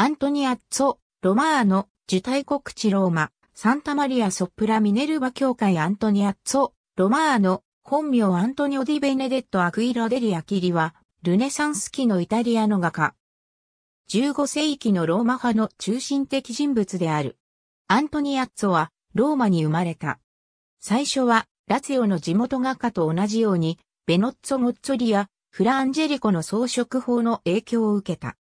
アントニアッツォ、ロマーノ、受胎国地ローマ、サンタマリア・ソップラ・ミネルバ教会アントニアッツォ、ロマーノ、本名アントニオ・ディ・ベネデット・アクイロ・デリ・アキリは、ルネサンス期のイタリアの画家。15世紀のローマ派の中心的人物である。アントニアッツォは、ローマに生まれた。最初は、ラツィオの地元画家と同じように、ベノッツォ・モッツォリア、フラ・アンジェリコの装飾法の影響を受けた。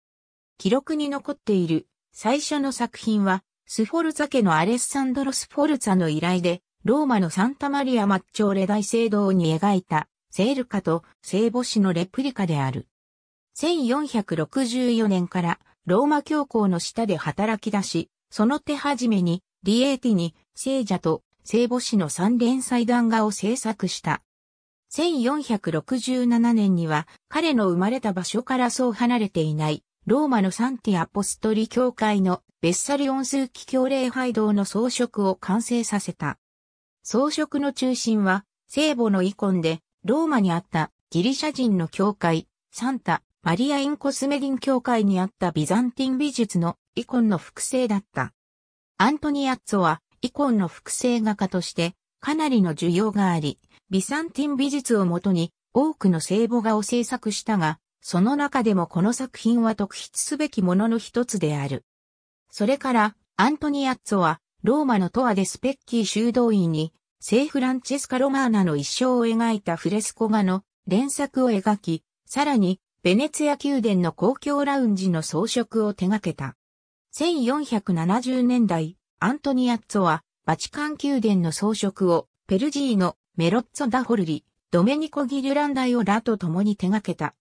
記録に残っている最初の作品は、スフォルザ家のアレッサンドロ・スフォルツァの依頼で、ローマのサンタマリア・マッチョーレ大聖堂に描いた、セールカと聖母子のレプリカである。1464年からローマ教皇の下で働き出し、その手始めに、リエーティに聖者と聖母子の三連祭壇画を制作した。1467年には彼の生まれた場所からそう離れていないローマのサンティアポストリ教会のベッサリオン数奇教礼拝堂の装飾を完成させた。装飾の中心は聖母のイコンで、ローマにあったギリシャ人の教会、サンタ・マリア・インコスメリン教会にあったビザンティン美術のイコンの複製だった。アントニアッツォはイコンの複製画家としてかなりの需要があり、ビザンティン美術をもとに多くの聖母画を制作したが、その中でもこの作品は特筆すべきものの一つである。それから、アントニアッツォは、ローマのトアでスペッキー修道院に、聖フランチェスカ・ロマーナの一生を描いたフレスコ画の連作を描き、さらに、ベネツィア宮殿の公共ラウンジの装飾を手掛けた。1470年代、アントニアッツォは、バチカン宮殿の装飾を、ペルジーのメロッツォ・ダ・ホルリ、ドメニコ・ギリュランダイオラと共に手掛けた。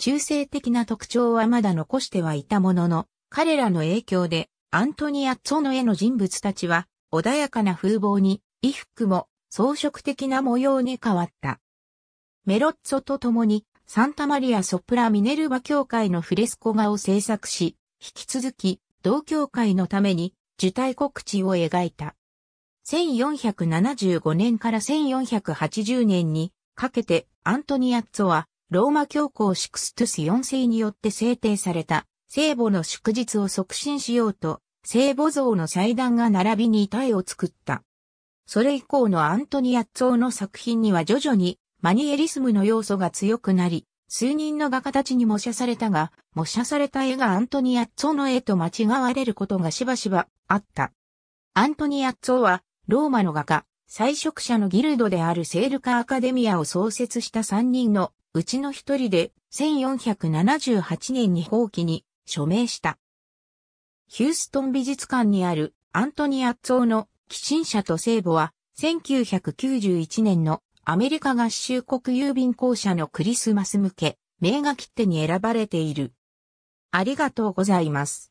中性的な特徴はまだ残してはいたものの、彼らの影響で、アントニア・ツォノ絵の人物たちは、穏やかな風貌に、衣服も、装飾的な模様に変わった。メロッツォと共に、サンタマリア・ソプラ・ミネルバ教会のフレスコ画を制作し、引き続き、同教会のために、受胎告知を描いた。1475年から1480年にかけてアントニアッツォはローマ教皇シクストゥス4世によって制定された聖母の祝日を促進しようと、聖母像の祭壇が並びに絵を作った。それ以降のアントニアッツォーの作品には徐々にマニエリスムの要素が強くなり、数人の画家たちに模写されたが、模写された絵がアントニアッツォの絵と間違われることがしばしばあった。アントニアッツォーは、ローマの画家、彩色者のギルドであるセールカ・アカデミアを創設した3人のうちの一人で1478年に法規に署名した。ヒューストン美術館にあるアントニアッツォの寄進者と聖母は1991年のアメリカ合衆国郵便公社のクリスマス向け名画切手に選ばれている。ありがとうございます。